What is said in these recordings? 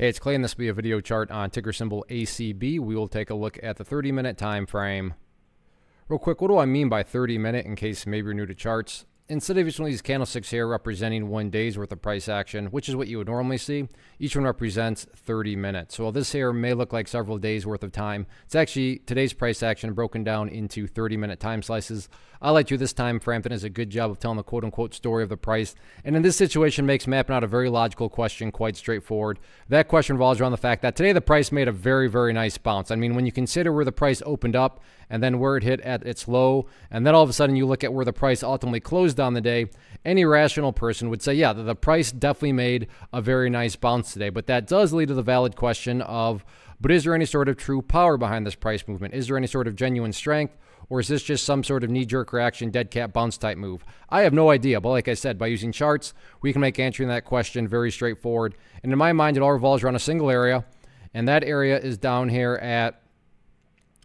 Hey, it's Clay, and this will be a video chart on ticker symbol ACB. We will take a look at the 30-minute time frame. Real quick, what do I mean by 30-minute in case maybe you're new to charts? instead of each one of these candlesticks here representing one day's worth of price action, which is what you would normally see, each one represents 30 minutes. So while this here may look like several days worth of time, it's actually today's price action broken down into 30 minute time slices. I like you this time Frampton does a good job of telling the quote unquote story of the price. And in this situation makes mapping out a very logical question quite straightforward. That question revolves around the fact that today the price made a very, very nice bounce. I mean, when you consider where the price opened up and then where it hit at its low, and then all of a sudden you look at where the price ultimately closed closed on the day, any rational person would say, yeah, the, the price definitely made a very nice bounce today. But that does lead to the valid question of, but is there any sort of true power behind this price movement? Is there any sort of genuine strength? Or is this just some sort of knee jerk reaction, dead cat bounce type move? I have no idea. But like I said, by using charts, we can make answering that question very straightforward. And in my mind, it all revolves around a single area. And that area is down here at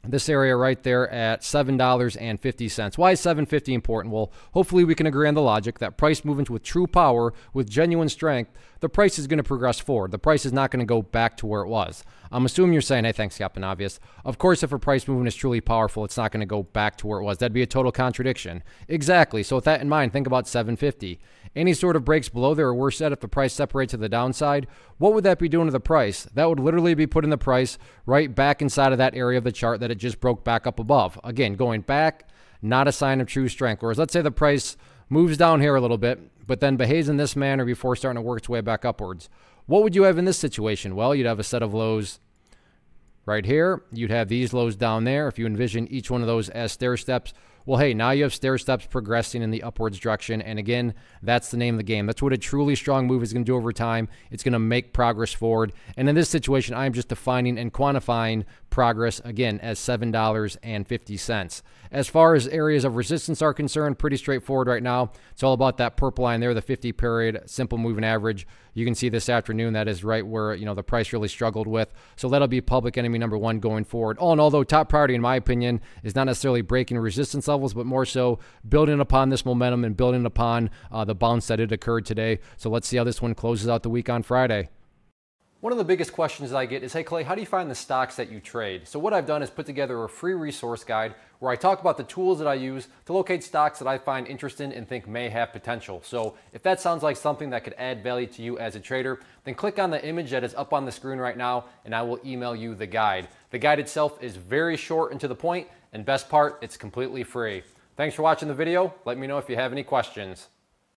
this area right there at $7.50. Why is 750 important? Well, hopefully we can agree on the logic that price movements with true power, with genuine strength, the price is going to progress forward. The price is not going to go back to where it was. I'm assuming you're saying, hey, thanks, Captain Obvious. Of course, if a price movement is truly powerful, it's not going to go back to where it was. That'd be a total contradiction. Exactly. So with that in mind, think about 750. Any sort of breaks below there, or worse yet, if the price separates to the downside, what would that be doing to the price? That would literally be putting the price right back inside of that area of the chart that it just broke back up above. Again, going back, not a sign of true strength. Whereas let's say the price moves down here a little bit, but then behaves in this manner before starting to work its way back upwards. What would you have in this situation? Well, you'd have a set of lows right here. You'd have these lows down there. If you envision each one of those as stair steps, well, hey, now you have stair steps progressing in the upwards direction. And again, that's the name of the game. That's what a truly strong move is going to do over time. It's going to make progress forward. And in this situation, I'm just defining and quantifying progress again as $7.50. As far as areas of resistance are concerned, pretty straightforward right now. It's all about that purple line there, the 50 period simple moving average. You can see this afternoon that is right where, you know, the price really struggled with. So that'll be public enemy number 1 going forward. All in all though, top priority in my opinion is not necessarily breaking resistance levels, but more so building upon this momentum and building upon uh, the bounce that it occurred today. So let's see how this one closes out the week on Friday. One of the biggest questions I get is, hey Clay, how do you find the stocks that you trade? So what I've done is put together a free resource guide where I talk about the tools that I use to locate stocks that I find interesting and think may have potential. So if that sounds like something that could add value to you as a trader, then click on the image that is up on the screen right now and I will email you the guide. The guide itself is very short and to the point, and best part, it's completely free. Thanks for watching the video. Let me know if you have any questions.